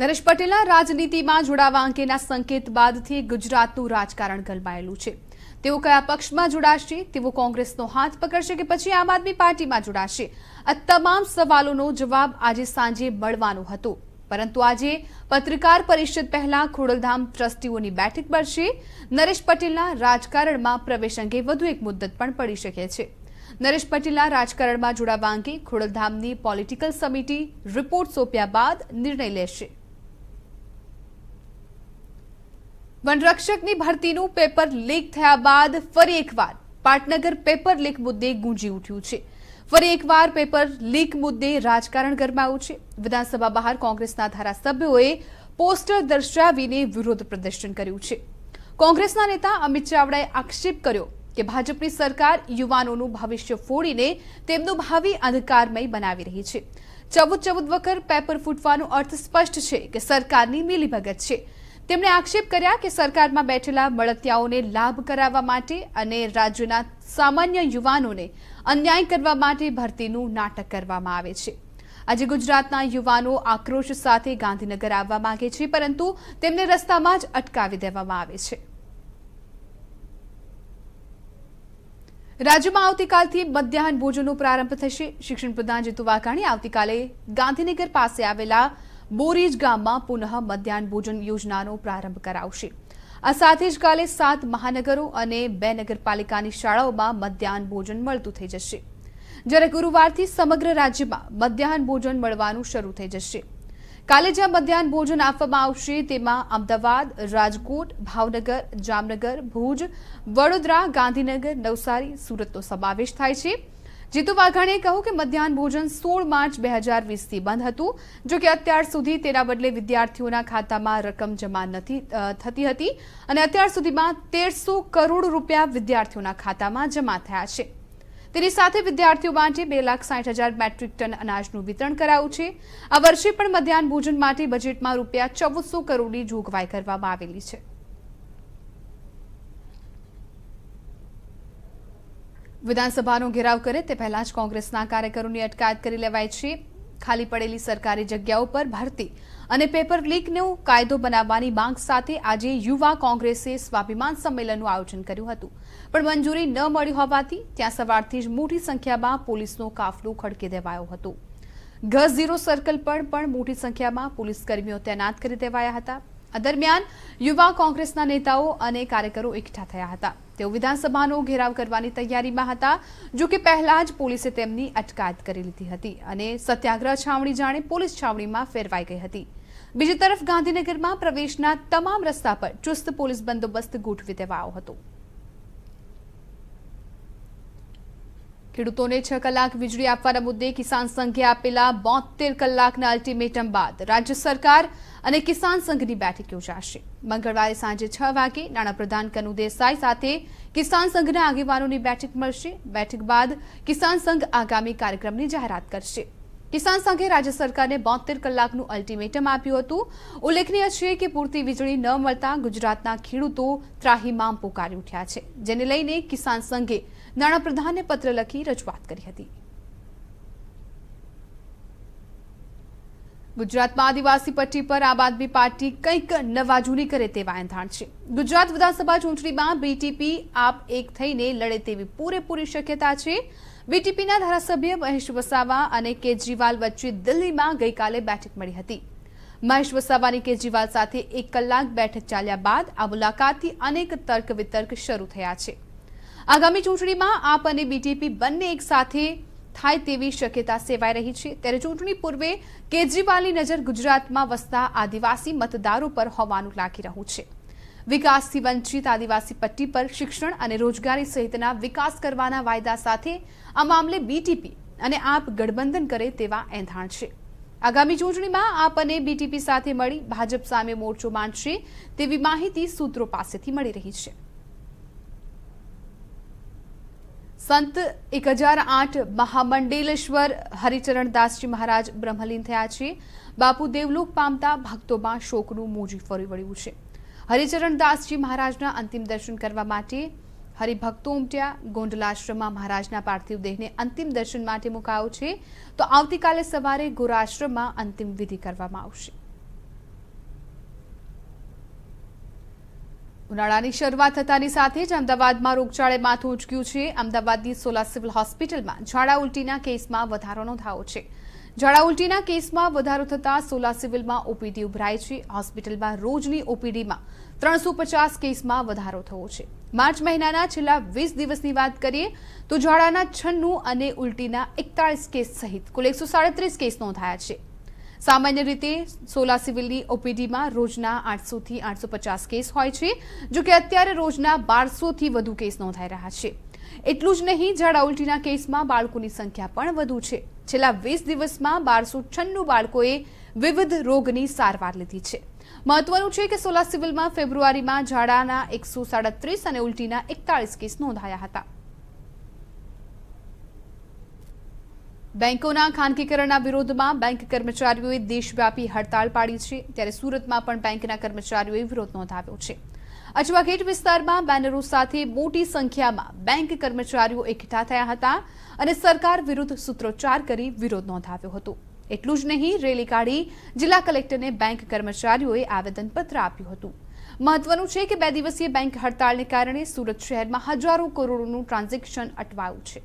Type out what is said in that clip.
નરેશ પટેલના રાજનીતિમાં જોડાવા અંગેના સંકેત બાદથી ગુજરાતનું રાજકારણ ગલમાયેલું છે તેઓ કયા પક્ષમાં જોડાશે તેઓ કોંગ્રેસનો હાથ પકડશે કે પછી આમ આદમી પાર્ટીમાં જોડાશે આ તમામ સવાલોનો જવાબ આજે સાંજે મળવાનો હતો પરંતુ આજે પત્રકાર પરિષદ પહેલા ખોડલધામ ટ્રસ્ટીઓની બેઠક મળશે નરેશ પટેલના રાજકારણમાં પ્રવેશ અંગે વધુ એક મુદ્દત પણ પડી શકે છે નરેશ પટેલના રાજકારણમાં જોડાવા અંગે ખોડલધામની પોલિટિકલ સમિટી રિપોર્ટ સોંપ્યા બાદ નિર્ણય લેશે વનરક્ષકની ભરતીનું પેપર લીક થયા બાદ ફરી એકવાર પાટનગર પેપર લીક મુદ્દે ગુંજી ઉઠ્યું છે ફરી એકવાર પેપર લીક મુદ્દે રાજકારણ ગરમાયું છે વિધાનસભા બહાર કોંગ્રેસના ધારાસભ્યોએ પોસ્ટર દર્શાવીને વિરોધ પ્રદર્શન કર્યું છે કોંગ્રેસના નેતા અમિત ચાવડાએ આક્ષેપ કર્યો કે ભાજપની સરકાર યુવાનોનું ભવિષ્ય ફોડીને તેમનું ભાવિ અંધકારમય બનાવી રહી છે ચૌદ ચૌદ વખત પેપર ફૂટવાનો અર્થ સ્પષ્ટ છે કે સરકારની મિલીભગત છે તેમણે આક્ષેપ કર્યા કે સરકારમાં બેઠેલા બળતિયાઓને લાભ કરાવવા માટે અને રાજ્યના સામાન્ય યુવાનોને અન્યાય કરવા માટે ભરતીનું નાટક કરવામાં આવે છે આજે ગુજરાતના યુવાનો આક્રોશ સાથે ગાંધીનગર આવવા માંગે છે પરંતુ તેમને રસ્તામાં જ અટકાવી દેવામાં આવે છે રાજ્યમાં આવતીકાલથી મધ્યાહન ભોજનનો પ્રારંભ થશે શિક્ષણ પ્રધાન જીતુ વાઘાણી આવતીકાલે ગાંધીનગર પાસે આવેલા બોરીજ ગામમાં પુનઃ મધ્યાહન ભોજન યોજનાનો પ્રારંભ કરાવશે આ સાથે જ કાલે સાત મહાનગરો અને બે નગરપાલિકાની શાળાઓમાં મધ્યાહન ભોજન મળતું થઈ જશે જ્યારે ગુરુવારથી સમગ્ર રાજ્યમાં મધ્યાહન ભોજન મળવાનું શરૂ થઈ જશે કાલે જ્યાં મધ્યાહન ભોજન આપવામાં આવશે તેમાં અમદાવાદ રાજકોટ ભાવનગર જામનગર ભુજ વડોદરા ગાંધીનગર નવસારી સુરતનો સમાવેશ થાય છે જીતુ વાઘાણીએ કહ્યું કે મધ્યાહન ભોજન સોળ માર્ચ બે હજાર વીસથી બંધ હતું જો કે અત્યાર સુધી તેના બદલે વિદ્યાર્થીઓના ખાતામાં રકમ જમા નથી થતી હતી અને અત્યાર સુધીમાં તેરસો કરોડ રૂપિયા વિદ્યાર્થીઓના ખાતામાં જમા થયા છે તેની સાથે વિદ્યાર્થીઓ માટે બે લાખ સાઠ હજાર મેટ્રિક ટન અનાજનું વિતરણ કરાયું છે આ વર્ષે પણ મધ્યાહન ભોજન માટે બજેટમાં રૂપિયા ચૌદસો કરોડની જોગવાઈ કરવામાં આવેલી છે વિધાનસભાનો ઘેરાવ કરે તે પહેલા જ કોંગ્રેસના કાર્યકરોની અટકાયત કરી લેવાય છે ખાલી પડેલી સરકારી જગ્યાઓ પર ભરતી અને પેપર લીકનો કાયદો બનાવવાની માંગ સાથે આજે યુવા કોંગ્રેસે સ્વાભિમાન સંમેલનનું આયોજન કર્યું હતું પણ મંજૂરી ન મળી હોવાથી ત્યાં સવારથી જ મોટી સંખ્યામાં પોલીસનો કાફલો ખડકી દેવાયો હતો ઘઝ ઝીરો સર્કલ પર પણ મોટી સંખ્યામાં પોલીસકર્મીઓ તૈનાત કરી દેવાયા હતા દરમિયાન યુવા કોંગ્રેસના નેતાઓ અને કાર્યકરો એકઠા થયા હતા તેઓ વિધાનસભાનો ઘેરાવ કરવાની તૈયારીમાં હતા જો કે પહેલા જ પોલીસે તેમની અટકાયત કરી લીધી હતી અને સત્યાગ્રહ છાવણી જાણે પોલીસ છાવણીમાં ફેરવાઈ ગઈ હતી બીજી તરફ ગાંધીનગરમાં પ્રવેશના તમામ રસ્તા પર ચુસ્ત પોલીસ બંદોબસ્ત ગોઠવી દેવાયો હતો ખેડૂતોને છ કલાક વીજળી આપવાના મુદ્દે કિસાન સંઘે આપેલા બોતેર કલાકના અલ્ટિમેટમ બાદ રાજ્ય સરકાર અને કિસાન સંઘની બેઠક યોજાશે મંગળવારે સાંજે છ વાગે નાણાપ્રધાન કનુ દેસાઈ સાથે કિસાન સંઘના આગેવાનોની બેઠક મળશે બેઠક બાદ કિસાન સંઘ આગામી કાર્યક્રમની જાહેરાત કરશે કિસાન સંઘે રાજ્ય સરકારને બોતેર કલાકનું અલ્ટિમેટમ આપ્યું હતું ઉલ્લેખનીય છે કે પૂરતી વીજળી ન મળતા ગુજરાતના ખેડૂતો ત્રાહીમામ પોકારી ઉઠ્યા છે જેને લઈને કિસાન સંઘે નાણાપ્રધાનને પત્ર લખી રજૂઆત કરી હતી ગુજરાતમાં આદિવાસી પટ્ટી પર આમ આદમી પાર્ટી કંઈક નવાજૂની કરે તેવા એંધાણ છે ગુજરાત વિધાનસભા ચૂંટણીમાં બીટીપી આપ એક થઈને લડે તેવી પૂરેપૂરી શક્યતા છે બીટીપીના ધારાસભ્ય મહેશ વસાવા અને કેજરીવાલ વચ્ચે દિલ્હીમાં ગઈકાલે બેઠક મળી હતી મહેશ વસાવાની કેજરીવાલ સાથે એક કલાક બેઠક ચાલ્યા બાદ આ મુલાકાતથી અનેક તર્ક વિતર્ક શરૂ થયા છે આગામી ચૂંટણીમાં આપ અને બીટીપી બંને એકસાથે થાય તેવી શક્યતા સેવાઈ રહી છે ત્યારે ચૂંટણી પૂર્વે કેજરીવાલની નજર ગુજરાતમાં વસતા આદિવાસી મતદારો પર હોવાનું લાગી રહ્યું છે વિકાસથી વંચિત આદિવાસી પટ્ટી પર શિક્ષણ અને રોજગારી સહિતના વિકાસ કરવાના વાયદા સાથે આ મામલે બીટીપી અને આપ ગઠબંધન કરે તેવા એંધાણ છે આગામી ચૂંટણીમાં આપ અને બીટીપી સાથે મળી ભાજપ સામે મોરચો માંડશે તેવી માહિતી સૂત્રો પાસેથી મળી રહી છે સંત એક હજાર આઠ મહામંડલેશ્વર હરિચરણદાસજી મહારાજ બ્રહ્મલીન થયા છે બાપુ દેવલોક પામતા ભક્તોમાં શોકનું મોજી ફરી વળ્યું છે હરિચરણદાસજી મહારાજના અંતિમ દર્શન કરવા માટે હરિભક્તો ઉમટ્યા ગોંડલાશ્રમમાં મહારાજના પાર્થિવ દેહને અંતિમ દર્શન માટે મુકાયો છે તો આવતીકાલે સવારે ગોરાશ્રમમાં અંતિમ વિધિ કરવામાં આવશે ઉનાળાની શરૂઆત થતાની સાથે જ અમદાવાદમાં રોગચાળે માથું ઉચક્યું છે અમદાવાદની સોલા સિવિલ હોસ્પિટલમાં ઝાડા ઉલટીના કેસમાં વધારો નોંધાયો છે ઝાડા ઉલટીના કેસમાં વધારો થતાં સોલા સિવિલમાં ઓપીડી ઉભરાય છે હોસ્પિટલમાં રોજની ઓપીડીમાં ત્રણસો કેસમાં વધારો થયો છે માર્ચ મહિનાના છેલ્લા વીસ દિવસની વાત કરીએ તો ઝાડાના છન્નું અને ઉલટીના એકતાળીસ કેસ સહિત કુલ એકસો કેસ નોંધાયા છે સામાન્ય રીતે સોલા સિવિલની ઓપીડીમાં રોજના આઠસોથી આઠસો પચાસ કેસ હોય છે જો કે અત્યારે રોજના બારસોથી વધુ કેસ નોંધાઈ રહ્યા છે એટલું જ નહીં ઝાડા ઉલટીના કેસમાં બાળકોની સંખ્યા પણ વધુ છે છેલ્લા વીસ દિવસમાં બારસો છન્નું બાળકોએ વિવિધ રોગની સારવાર લીધી છે મહત્વનું છે કે સોલા સિવિલમાં ફેબ્રુઆરીમાં ઝાડાના એકસો સાડત્રીસ અને ઉલટીના એકતાળીસ કેસ નોંધાયા હતા બેંકોના ખાનગીકરણના વિરોધમાં બેંક કર્મચારીઓએ દેશવ્યાપી હડતાળ પાડી છે ત્યારે સુરતમાં પણ બેંકના કર્મચારીઓએ વિરોધ નોંધાવ્યો છે અજવાગેટ વિસ્તારમાં બેનરો સાથે મોટી સંખ્યામાં બેંક કર્મચારીઓ એકઠા થયા હતા અને સરકાર વિરુદ્ધ સૂત્રોચ્ચાર કરી વિરોધ નોંધાવ્યો હતો એટલું જ નહીં રેલી કાઢી જિલ્લા કલેક્ટરને બેંક કર્મચારીઓએ આવેદનપત્ર આપ્યું હતું મહત્વનું છે કે બે દિવસીય બેંક હડતાળને કારણે સુરત શહેરમાં હજારો કરોડોનું ટ્રાન્ઝેક્શન અટવાયું છે